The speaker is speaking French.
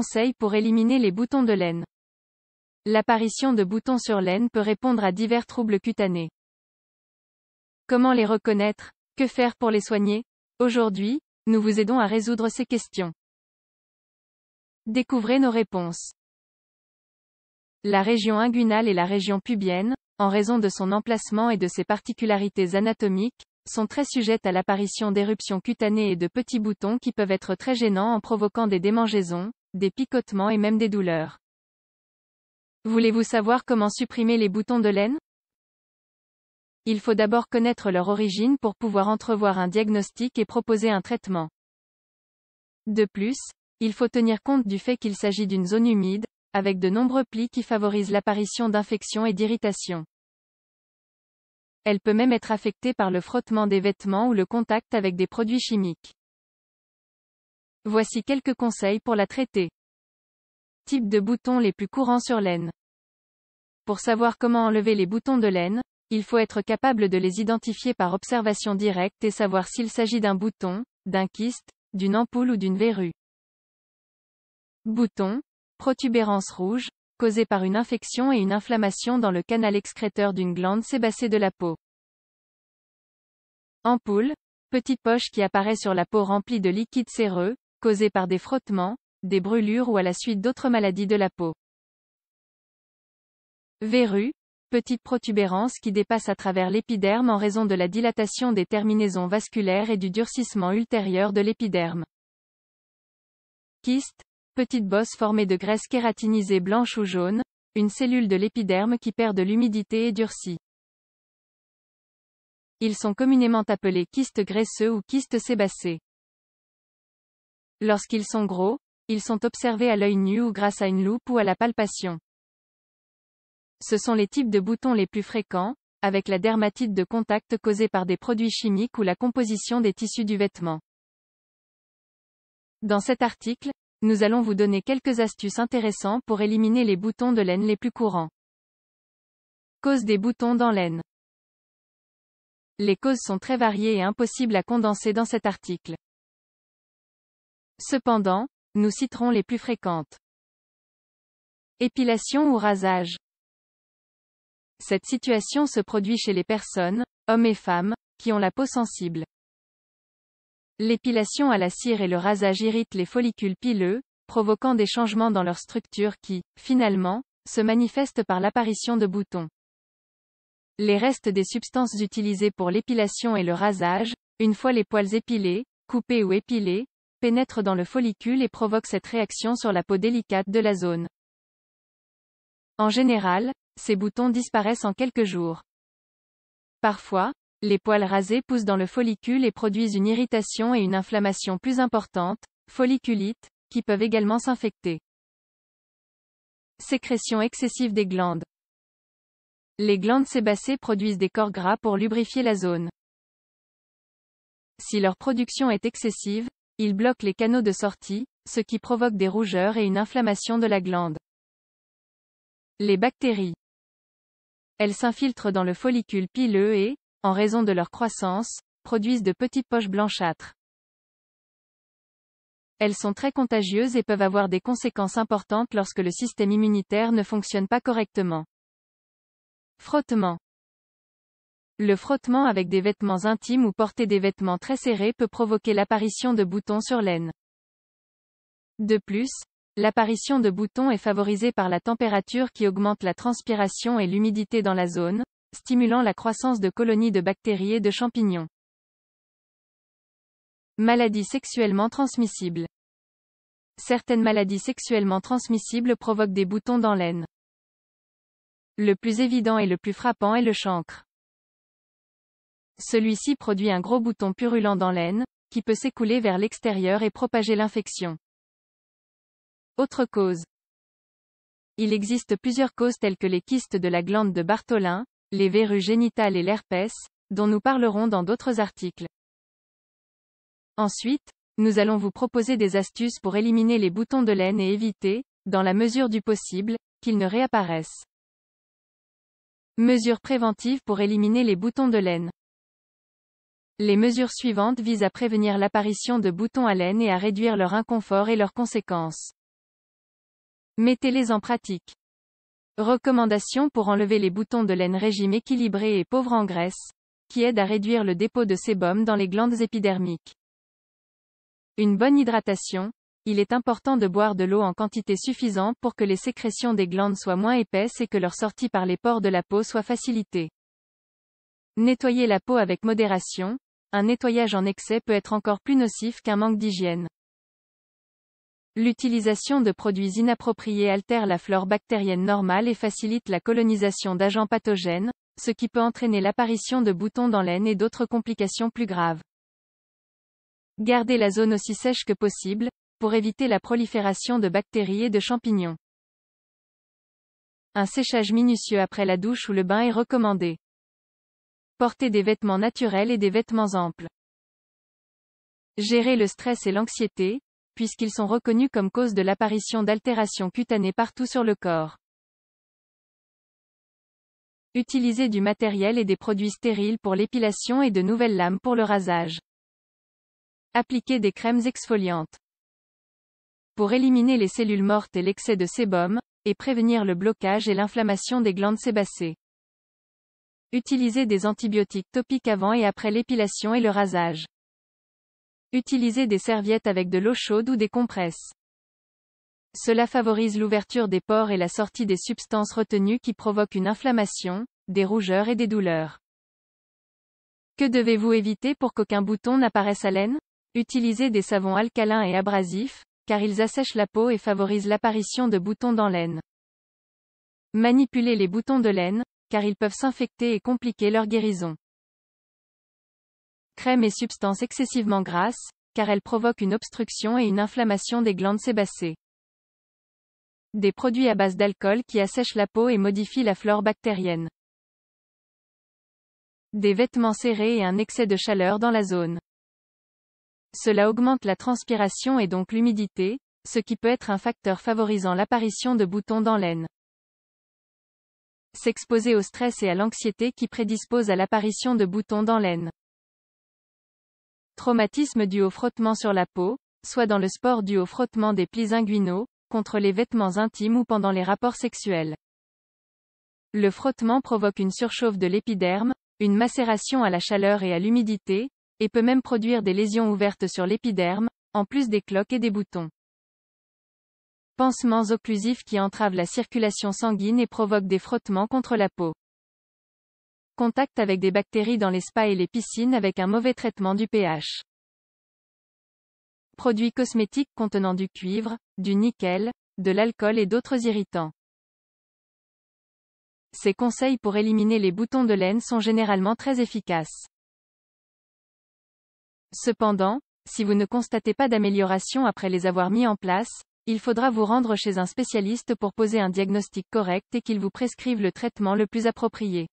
conseils pour éliminer les boutons de laine. L'apparition de boutons sur laine peut répondre à divers troubles cutanés. Comment les reconnaître Que faire pour les soigner Aujourd'hui, nous vous aidons à résoudre ces questions. Découvrez nos réponses. La région inguinale et la région pubienne, en raison de son emplacement et de ses particularités anatomiques, sont très sujettes à l'apparition d'éruptions cutanées et de petits boutons qui peuvent être très gênants en provoquant des démangeaisons, des picotements et même des douleurs. Voulez-vous savoir comment supprimer les boutons de laine Il faut d'abord connaître leur origine pour pouvoir entrevoir un diagnostic et proposer un traitement. De plus, il faut tenir compte du fait qu'il s'agit d'une zone humide, avec de nombreux plis qui favorisent l'apparition d'infections et d'irritations. Elle peut même être affectée par le frottement des vêtements ou le contact avec des produits chimiques. Voici quelques conseils pour la traiter. Type de boutons les plus courants sur laine. Pour savoir comment enlever les boutons de laine, il faut être capable de les identifier par observation directe et savoir s'il s'agit d'un bouton, d'un kyste, d'une ampoule ou d'une verrue. Bouton, protubérance rouge, causée par une infection et une inflammation dans le canal excréteur d'une glande sébacée de la peau. Ampoule, petite poche qui apparaît sur la peau remplie de liquide séreux, causées par des frottements, des brûlures ou à la suite d'autres maladies de la peau. Vérus. petite protubérance qui dépasse à travers l'épiderme en raison de la dilatation des terminaisons vasculaires et du durcissement ultérieur de l'épiderme. Kyste, petite bosse formée de graisse kératinisée blanche ou jaune, une cellule de l'épiderme qui perd de l'humidité et durcit. Ils sont communément appelés kystes graisseux ou kystes sébacés. Lorsqu'ils sont gros, ils sont observés à l'œil nu ou grâce à une loupe ou à la palpation. Ce sont les types de boutons les plus fréquents, avec la dermatite de contact causée par des produits chimiques ou la composition des tissus du vêtement. Dans cet article, nous allons vous donner quelques astuces intéressantes pour éliminer les boutons de laine les plus courants. Cause des boutons dans laine. Les causes sont très variées et impossibles à condenser dans cet article. Cependant, nous citerons les plus fréquentes. Épilation ou rasage. Cette situation se produit chez les personnes, hommes et femmes, qui ont la peau sensible. L'épilation à la cire et le rasage irritent les follicules pileux, provoquant des changements dans leur structure qui, finalement, se manifestent par l'apparition de boutons. Les restes des substances utilisées pour l'épilation et le rasage, une fois les poils épilés, coupés ou épilés, pénètrent dans le follicule et provoque cette réaction sur la peau délicate de la zone. En général, ces boutons disparaissent en quelques jours. Parfois, les poils rasés poussent dans le follicule et produisent une irritation et une inflammation plus importante, folliculite, qui peuvent également s'infecter. Sécrétion excessive des glandes. Les glandes sébacées produisent des corps gras pour lubrifier la zone. Si leur production est excessive, ils bloquent les canaux de sortie, ce qui provoque des rougeurs et une inflammation de la glande. Les bactéries. Elles s'infiltrent dans le follicule pileux et, en raison de leur croissance, produisent de petites poches blanchâtres. Elles sont très contagieuses et peuvent avoir des conséquences importantes lorsque le système immunitaire ne fonctionne pas correctement. Frottement. Le frottement avec des vêtements intimes ou porter des vêtements très serrés peut provoquer l'apparition de boutons sur laine. De plus, l'apparition de boutons est favorisée par la température qui augmente la transpiration et l'humidité dans la zone, stimulant la croissance de colonies de bactéries et de champignons. Maladies sexuellement transmissibles. Certaines maladies sexuellement transmissibles provoquent des boutons dans l'aine. Le plus évident et le plus frappant est le chancre. Celui-ci produit un gros bouton purulent dans l'aine, qui peut s'écouler vers l'extérieur et propager l'infection. Autre cause. Il existe plusieurs causes telles que les kystes de la glande de Bartholin, les verrues génitales et l'herpès, dont nous parlerons dans d'autres articles. Ensuite, nous allons vous proposer des astuces pour éliminer les boutons de laine et éviter, dans la mesure du possible, qu'ils ne réapparaissent. Mesures préventives pour éliminer les boutons de laine. Les mesures suivantes visent à prévenir l'apparition de boutons à laine et à réduire leur inconfort et leurs conséquences. Mettez-les en pratique. Recommandations pour enlever les boutons de laine régime équilibré et pauvre en graisse, qui aide à réduire le dépôt de sébum dans les glandes épidermiques. Une bonne hydratation, il est important de boire de l'eau en quantité suffisante pour que les sécrétions des glandes soient moins épaisses et que leur sortie par les pores de la peau soit facilitée. Nettoyez la peau avec modération, un nettoyage en excès peut être encore plus nocif qu'un manque d'hygiène. L'utilisation de produits inappropriés altère la flore bactérienne normale et facilite la colonisation d'agents pathogènes, ce qui peut entraîner l'apparition de boutons dans l'aine et d'autres complications plus graves. Gardez la zone aussi sèche que possible, pour éviter la prolifération de bactéries et de champignons. Un séchage minutieux après la douche ou le bain est recommandé. Porter des vêtements naturels et des vêtements amples. Gérer le stress et l'anxiété, puisqu'ils sont reconnus comme cause de l'apparition d'altérations cutanées partout sur le corps. Utiliser du matériel et des produits stériles pour l'épilation et de nouvelles lames pour le rasage. Appliquer des crèmes exfoliantes. Pour éliminer les cellules mortes et l'excès de sébum, et prévenir le blocage et l'inflammation des glandes sébacées. Utiliser des antibiotiques topiques avant et après l'épilation et le rasage. Utilisez des serviettes avec de l'eau chaude ou des compresses. Cela favorise l'ouverture des pores et la sortie des substances retenues qui provoquent une inflammation, des rougeurs et des douleurs. Que devez-vous éviter pour qu'aucun bouton n'apparaisse à laine Utilisez des savons alcalins et abrasifs, car ils assèchent la peau et favorisent l'apparition de boutons dans laine. Manipulez les boutons de laine, car ils peuvent s'infecter et compliquer leur guérison. Crème et substances excessivement grasses, car elles provoquent une obstruction et une inflammation des glandes sébacées. Des produits à base d'alcool qui assèchent la peau et modifient la flore bactérienne. Des vêtements serrés et un excès de chaleur dans la zone. Cela augmente la transpiration et donc l'humidité, ce qui peut être un facteur favorisant l'apparition de boutons dans l'aine s'exposer au stress et à l'anxiété qui prédisposent à l'apparition de boutons dans l'aine. Traumatisme dû au frottement sur la peau, soit dans le sport dû au frottement des plis inguinaux, contre les vêtements intimes ou pendant les rapports sexuels. Le frottement provoque une surchauffe de l'épiderme, une macération à la chaleur et à l'humidité, et peut même produire des lésions ouvertes sur l'épiderme, en plus des cloques et des boutons pansements occlusifs qui entravent la circulation sanguine et provoquent des frottements contre la peau. Contact avec des bactéries dans les spas et les piscines avec un mauvais traitement du pH. Produits cosmétiques contenant du cuivre, du nickel, de l'alcool et d'autres irritants. Ces conseils pour éliminer les boutons de laine sont généralement très efficaces. Cependant, si vous ne constatez pas d'amélioration après les avoir mis en place, il faudra vous rendre chez un spécialiste pour poser un diagnostic correct et qu'il vous prescrive le traitement le plus approprié.